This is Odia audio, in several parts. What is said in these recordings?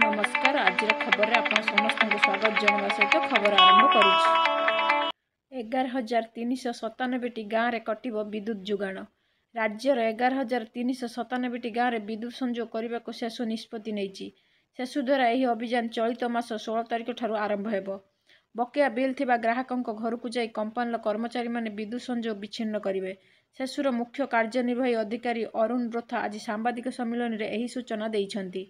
ନମସ୍କାର ଆଜିର ଖବରରେ ଆପଣ ସମସ୍ତଙ୍କୁ ସ୍ୱାଗତ ଜଣାଇବା ସହିତ ଖବର ଆରମ୍ଭ କରୁଛି ଏଗାର ହଜାର ତିନିଶହ ସତାନବେଟି ଗାଁରେ କଟିବ ବିଦ୍ୟୁତ ଯୋଗାଣ ରାଜ୍ୟର ଏଗାର ହଜାର ତିନିଶହ ସତାନବେଟି ଗାଁରେ ବିଦ୍ୟୁତ ସଂଯୋଗ କରିବାକୁ ସେସୁ ନିଷ୍ପତ୍ତି ନେଇଛି ସେସୁ ଦ୍ୱାରା ଏହି ଅଭିଯାନ ଚଳିତ ମାସ ଷୋହଳ ତାରିଖ ଠାରୁ ଆରମ୍ଭ ହେବ ବକେୟା ବିଲ୍ ଥିବା ଗ୍ରାହକଙ୍କ ଘରକୁ ଯାଇ କମ୍ପାନୀର କର୍ମଚାରୀମାନେ ବିଦ୍ୟୁତ ସଂଯୋଗ ବିଚ୍ଛିନ୍ନ କରିବେ ସେସୁର ମୁଖ୍ୟ କାର୍ଯ୍ୟନିର୍ବାହୀ ଅଧିକାରୀ ଅରୁଣ ବ୍ରଥା ଆଜି ସାମ୍ବାଦିକ ସମ୍ମିଳନୀରେ ଏହି ସୂଚନା ଦେଇଛନ୍ତି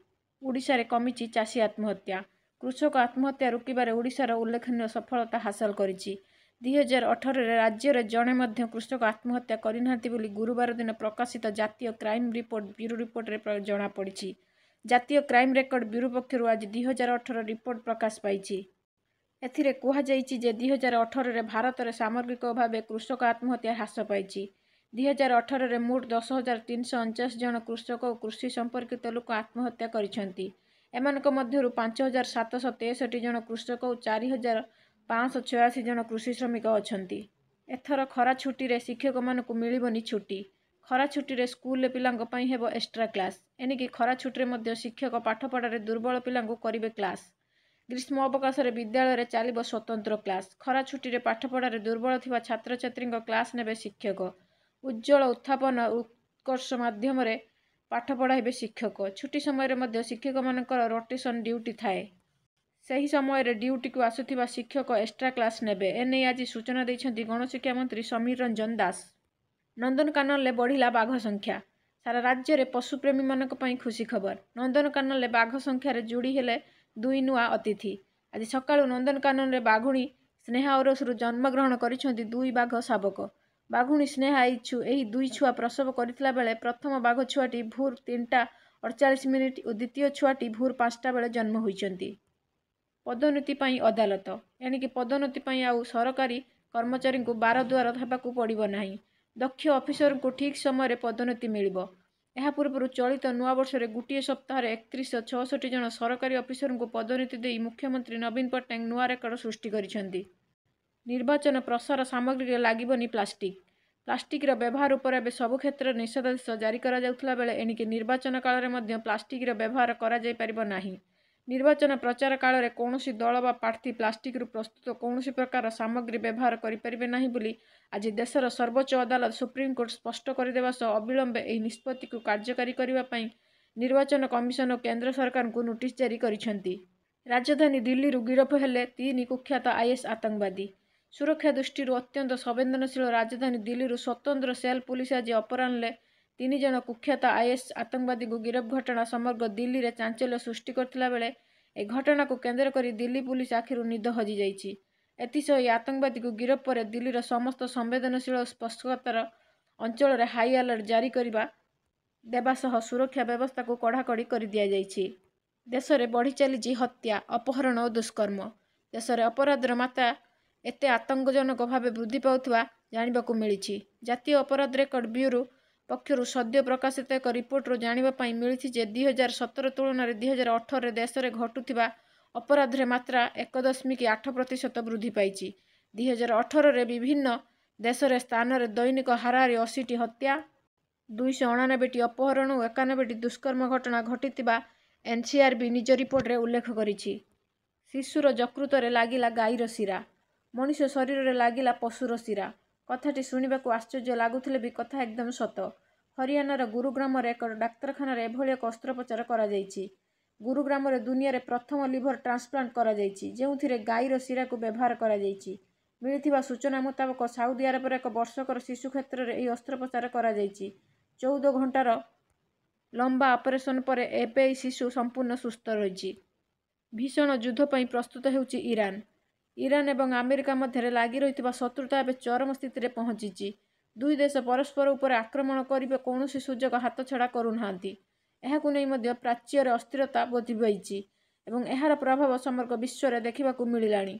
ଓଡ଼ିଶାରେ କମିଛି ଚାଷୀ ଆତ୍ମହତ୍ୟା କୃଷକ ଆତ୍ମହତ୍ୟା ରୋକିବାରେ ଓଡ଼ିଶାର ଉଲ୍ଲେଖନୀୟ ସଫଳତା ହାସଲ କରିଛି ଦୁଇ ହଜାର ଅଠରରେ ରାଜ୍ୟରେ ଜଣେ ମଧ୍ୟ କୃଷକ ଆତ୍ମହତ୍ୟା କରିନାହାନ୍ତି ବୋଲି ଗୁରୁବାର ଦିନ ପ୍ରକାଶିତ ଜାତୀୟ କ୍ରାଇମ୍ ରିପୋର୍ଟ ବ୍ୟୁରୋ ରିପୋର୍ଟରେ ଜଣାପଡ଼ିଛି ଜାତୀୟ କ୍ରାଇମ୍ ରେକର୍ଡ଼ ବ୍ୟୁରୋ ପକ୍ଷରୁ ଆଜି ଦୁଇ ହଜାର ଅଠର ରିପୋର୍ଟ ପ୍ରକାଶ ପାଇଛି ଏଥିରେ କୁହାଯାଇଛି ଯେ ଦୁଇ ହଜାର ଅଠରରେ ଭାରତରେ ସାମଗ୍ରିକ ଭାବେ କୃଷକ ଆତ୍ମହତ୍ୟା ହ୍ରାସ ପାଇଛି ଦୁଇହଜାର ଅଠରରେ ମୋଟ ଦଶ ହଜାର ତିନିଶହ ଅଣଚାଶ ଜଣ କୃଷକ ଓ କୃଷି ସମ୍ପର୍କିତ ଲୋକ ଆତ୍ମହତ୍ୟା କରିଛନ୍ତି ଏମାନଙ୍କ ମଧ୍ୟରୁ ପାଞ୍ଚ ହଜାର ସାତଶହ ତେଷଠି ଜଣ କୃଷକ ଓ ଚାରି ହଜାର ପାଞ୍ଚଶହ ଛୟାଅଶୀ ଜଣ କୃଷି ଶ୍ରମିକ ଅଛନ୍ତି ଏଥର ଖରା ଛୁଟିରେ ଶିକ୍ଷକମାନଙ୍କୁ ମିଳିବନି ଛୁଟି ଖରା ଛୁଟିରେ ସ୍କୁଲରେ ପିଲାଙ୍କ ପାଇଁ ହେବ ଏକ୍ସଟ୍ରା କ୍ଲାସ୍ ଏଣିକି ଖରା ଛୁଟିରେ ମଧ୍ୟ ଶିକ୍ଷକ ପାଠପଢ଼ାରେ ଦୁର୍ବଳ ପିଲାଙ୍କୁ କରିବେ କ୍ଲାସ୍ ଗ୍ରୀଷ୍ମ ଅବକାଶରେ ବିଦ୍ୟାଳୟରେ ଚାଲିବ ସ୍ୱତନ୍ତ୍ର କ୍ଲାସ୍ ଖରା ଛୁଟିରେ ପାଠପଢ଼ାରେ ଦୁର୍ବଳ ଥିବା ଛାତ୍ରଛାତ୍ରୀଙ୍କ କ୍ଲାସ୍ ନେବେ ଶିକ୍ଷକ ଉଜ୍ଜଳ ଉତ୍ଥାପନ ଉତ୍କର୍ଷ ମାଧ୍ୟମରେ ପାଠ ପଢ଼ାଇବେ ଶିକ୍ଷକ ଛୁଟି ସମୟରେ ମଧ୍ୟ ଶିକ୍ଷକମାନଙ୍କର ରୋଟେସନ୍ ଡ୍ୟୁଟି ଥାଏ ସେହି ସମୟରେ ଡ୍ୟୁଟିକୁ ଆସୁଥିବା ଶିକ୍ଷକ ଏକ୍ସଟ୍ରା କ୍ଲାସ୍ ନେବେ ଏ ନେଇ ଆଜି ସୂଚନା ଦେଇଛନ୍ତି ଗଣଶିକ୍ଷା ମନ୍ତ୍ରୀ ସମୀର ରଞ୍ଜନ ଦାସ ନନ୍ଦନକାନନରେ ବଢ଼ିଲା ବାଘ ସଂଖ୍ୟା ସାରା ରାଜ୍ୟରେ ପଶୁପ୍ରେମୀମାନଙ୍କ ପାଇଁ ଖୁସି ଖବର ନନ୍ଦନକାନନରେ ବାଘ ସଂଖ୍ୟାରେ ଯୋଡ଼ି ହେଲେ ଦୁଇ ନୂଆ ଅତିଥି ଆଜି ସକାଳୁ ନନ୍ଦନକାନନରେ ବାଘୁଣୀ ସ୍ନେହା ଅରସରୁ ଜନ୍ମଗ୍ରହଣ କରିଛନ୍ତି ଦୁଇ ବାଘ ଶାବକ ବାଘୁଣୀ ସ୍ନେହା ଇଚ୍ଛୁ ଏହି ଦୁଇ ଛୁଆ ପ୍ରସବ କରିଥିଲା ବେଳେ ପ୍ରଥମ ବାଘ ଛୁଆଟି ଭୋର ତିନିଟା ଅଠଚାଳିଶ ମିନିଟ୍ ଓ ଦ୍ୱିତୀୟ ଛୁଆଟି ଭୋର ପାଞ୍ଚଟା ବେଳେ ଜନ୍ମ ହୋଇଛନ୍ତି ପଦୋନ୍ନତି ପାଇଁ ଅଦାଲତ ଏଣିକି ପଦୋନ୍ନତି ପାଇଁ ଆଉ ସରକାରୀ କର୍ମଚାରୀଙ୍କୁ ବାରଦୁଆର ହେବାକୁ ପଡ଼ିବ ନାହିଁ ଦକ୍ଷ ଅଫିସରଙ୍କୁ ଠିକ୍ ସମୟରେ ପଦୋନ୍ନତି ମିଳିବ ଏହା ପୂର୍ବରୁ ଚଳିତ ନୂଆବର୍ଷରେ ଗୋଟିଏ ସପ୍ତାହରେ ଏକତିରିଶ ଛଅଷଠି ଜଣ ସରକାରୀ ଅଫିସରଙ୍କୁ ପଦୋନ୍ନତି ଦେଇ ମୁଖ୍ୟମନ୍ତ୍ରୀ ନବୀନ ପଟ୍ଟନାୟକ ନୂଆ ରେକର୍ଡ଼ ସୃଷ୍ଟି କରିଛନ୍ତି ନିର୍ବାଚନ ପ୍ରସାର ସାମଗ୍ରୀରେ ଲାଗିବନି ପ୍ଲାଷ୍ଟିକ୍ ପ୍ଲାଷ୍ଟିକ୍ର ବ୍ୟବହାର ଉପରେ ଏବେ ସବୁ କ୍ଷେତ୍ରରେ ନିଷେଧାଦେଶ ଜାରି କରାଯାଉଥିଲା ବେଳେ ଏଣିକି ନିର୍ବାଚନ କାଳରେ ମଧ୍ୟ ପ୍ଲାଷ୍ଟିକର ବ୍ୟବହାର କରାଯାଇପାରିବ ନାହିଁ ନିର୍ବାଚନ ପ୍ରଚାର କାଳରେ କୌଣସି ଦଳ ବା ପ୍ରାର୍ଥୀ ପ୍ଲାଷ୍ଟିକ୍ରୁ ପ୍ରସ୍ତୁତ କୌଣସି ପ୍ରକାର ସାମଗ୍ରୀ ବ୍ୟବହାର କରିପାରିବେ ନାହିଁ ବୋଲି ଆଜି ଦେଶର ସର୍ବୋଚ୍ଚ ଅଦାଲତ ସୁପ୍ରିମକୋର୍ଟ ସ୍ପଷ୍ଟ କରିଦେବା ସହ ଅବିଳମ୍ବେ ଏହି ନିଷ୍ପତ୍ତିକୁ କାର୍ଯ୍ୟକାରୀ କରିବା ପାଇଁ ନିର୍ବାଚନ କମିଶନ ଓ କେନ୍ଦ୍ର ସରକାରଙ୍କୁ ନୋଟିସ୍ ଜାରି କରିଛନ୍ତି ରାଜଧାନୀ ଦିଲ୍ଲୀରୁ ଗିରଫ ହେଲେ ତିନି କୁଖ୍ୟାତ ଆଇଏସ୍ ଆତଙ୍କବାଦୀ ସୁରକ୍ଷା ଦୃଷ୍ଟିରୁ ଅତ୍ୟନ୍ତ ସମ୍ବେଦନଶୀଳ ରାଜଧାନୀ ଦିଲ୍ଲୀରୁ ସ୍ୱତନ୍ତ୍ର ସେଲ୍ ପୁଲିସ୍ ଆଜି ଅପରାହ୍ନରେ ତିନି ଜଣ କୁଖ୍ୟାତ ଆଇଏସ୍ ଆତଙ୍କବାଦୀଙ୍କୁ ଗିରଫ ଘଟଣା ସମଗ୍ର ଦିଲ୍ଲୀରେ ଚାଞ୍ଚଲ୍ୟ ସୃଷ୍ଟି କରିଥିଲା ବେଳେ ଏ ଘଟଣାକୁ କେନ୍ଦ୍ର କରି ଦିଲ୍ଲୀ ପୁଲିସ୍ ଆଖିରୁ ନିଦ ହଜିଯାଇଛି ଏଥିସହ ଏହି ଆତଙ୍କବାଦୀକୁ ଗିରଫ ପରେ ଦିଲ୍ଲୀର ସମସ୍ତ ସମ୍ବେଦନଶୀଳ ସ୍ପଷ୍ଟତାର ଅଞ୍ଚଳରେ ହାଇ ଆଲର୍ଟ ଜାରି କରିବା ଦେବା ସହ ସୁରକ୍ଷା ବ୍ୟବସ୍ଥାକୁ କଡ଼ାକଡ଼ି କରିଦିଆଯାଇଛି ଦେଶରେ ବଢ଼ି ଚାଲିଛି ହତ୍ୟା ଅପହରଣ ଓ ଦୁଷ୍କର୍ମ ଦେଶରେ ଅପରାଧର ମାତ୍ରା ଏତେ ଆତଙ୍କଜନକ ଭାବେ ବୃଦ୍ଧି ପାଉଥିବା ଜାଣିବାକୁ ମିଳିଛି ଜାତୀୟ ଅପରାଧ ରେକର୍ଡ ବ୍ୟୁରୋ ପକ୍ଷରୁ ସଦ୍ୟ ପ୍ରକାଶିତ ଏକ ରିପୋର୍ଟରୁ ଜାଣିବା ପାଇଁ ମିଳିଛି ଯେ ଦୁଇ ହଜାର ସତର ତୁଳନାରେ ଦୁଇ ହଜାର ଅଠରରେ ଦେଶରେ ଘଟୁଥିବା ଅପରାଧରେ ମାତ୍ରା ଏକ ଦଶମିକ ଆଠ ପ୍ରତିଶତ ବୃଦ୍ଧି ପାଇଛି ଦୁଇ ହଜାର ଅଠରରେ ବିଭିନ୍ନ ଦେଶରେ ସ୍ଥାନରେ ଦୈନିକ ହାରାହାରି ଅଶୀଟି ହତ୍ୟା ଦୁଇଶହ ଅଣାନବେଟି ଅପହରଣ ଓ ଏକାନବେଟି ଦୁଷ୍କର୍ମ ଘଟଣା ଘଟିଥିବା ଏନ୍ସିଆର୍ବି ନିଜ ରିପୋର୍ଟରେ ଉଲ୍ଲେଖ କରିଛି ଶିଶୁର ଯକୃତରେ ଲାଗିଲା ଗାଈର ଶିରା ମଣିଷ ଶରୀରରେ ଲାଗିଲା ପଶୁର ଶିରା କଥାଟି ଶୁଣିବାକୁ ଆଶ୍ଚର୍ଯ୍ୟ ଲାଗୁଥିଲେ ବି କଥା ଏକଦମ ସତ ହରିୟାଣାର ଗୁରୁଗ୍ରାମରେ ଏକ ଡାକ୍ତରଖାନାରେ ଏଭଳି ଏକ ଅସ୍ତ୍ରୋପଚାର କରାଯାଇଛି ଗୁରୁଗ୍ରାମରେ ଦୁନିଆରେ ପ୍ରଥମ ଲିଭର ଟ୍ରାନ୍ସପ୍ଲାଣ୍ଟ କରାଯାଇଛି ଯେଉଁଥିରେ ଗାଈର ଶିରାକୁ ବ୍ୟବହାର କରାଯାଇଛି ମିଳିଥିବା ସୂଚନା ମୁତାବକ ସାଉଦି ଆରବର ଏକ ବର୍ଷକର ଶିଶୁ କ୍ଷେତ୍ରରେ ଏହି ଅସ୍ତ୍ରୋପଚାର କରାଯାଇଛି ଚଉଦ ଘଣ୍ଟାର ଲମ୍ବା ଅପରେସନ୍ ପରେ ଏବେ ଏହି ଶିଶୁ ସମ୍ପୂର୍ଣ୍ଣ ସୁସ୍ଥ ରହିଛି ଭୀଷଣ ଯୁଦ୍ଧ ପାଇଁ ପ୍ରସ୍ତୁତ ହେଉଛି ଇରାନ୍ ଇରାନ୍ ଏବଂ ଆମେରିକା ମଧ୍ୟରେ ଲାଗି ରହିଥିବା ଶତ୍ରୁତା ଏବେ ଚରମ ସ୍ଥିତିରେ ପହଞ୍ଚିଛି ଦୁଇ ଦେଶ ପରସ୍ପର ଉପରେ ଆକ୍ରମଣ କରିବେ କୌଣସି ସୁଯୋଗ ହାତଛଡ଼ା କରୁନାହାନ୍ତି ଏହାକୁ ନେଇ ମଧ୍ୟ ପ୍ରାଚ୍ୟରେ ଅସ୍ଥିରତା ବୃଦ୍ଧି ପାଇଛି ଏବଂ ଏହାର ପ୍ରଭାବ ସମଗ୍ର ବିଶ୍ୱରେ ଦେଖିବାକୁ ମିଳିଲାଣି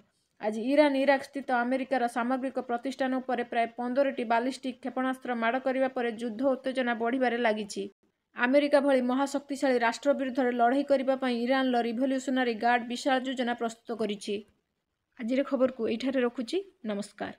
ଆଜି ଇରାନ୍ ଇରାକ୍ ସ୍ଥିତ ଆମେରିକାର ସାମଗ୍ରିକ ପ୍ରତିଷ୍ଠାନ ଉପରେ ପ୍ରାୟ ପନ୍ଦରଟି ବାଲିଷ୍ଟିକ୍ କ୍ଷେପଣାସ୍ତ୍ର ମାଡ଼ କରିବା ପରେ ଯୁଦ୍ଧ ଉତ୍ତେଜନା ବଢ଼ିବାରେ ଲାଗିଛି ଆମେରିକା ଭଳି ମହାଶକ୍ତିଶାଳୀ ରାଷ୍ଟ୍ର ବିରୁଦ୍ଧରେ ଲଢ଼େଇ କରିବା ପାଇଁ ଇରାନ୍ର ରିଭଲ୍ୟୁସନାରୀ ଗାର୍ଡ ବିଶାଳ ଯୋଜନା ପ୍ରସ୍ତୁତ କରିଛି আজির খবরক এইঠারে ରଖୁଛି ନମସ୍କାର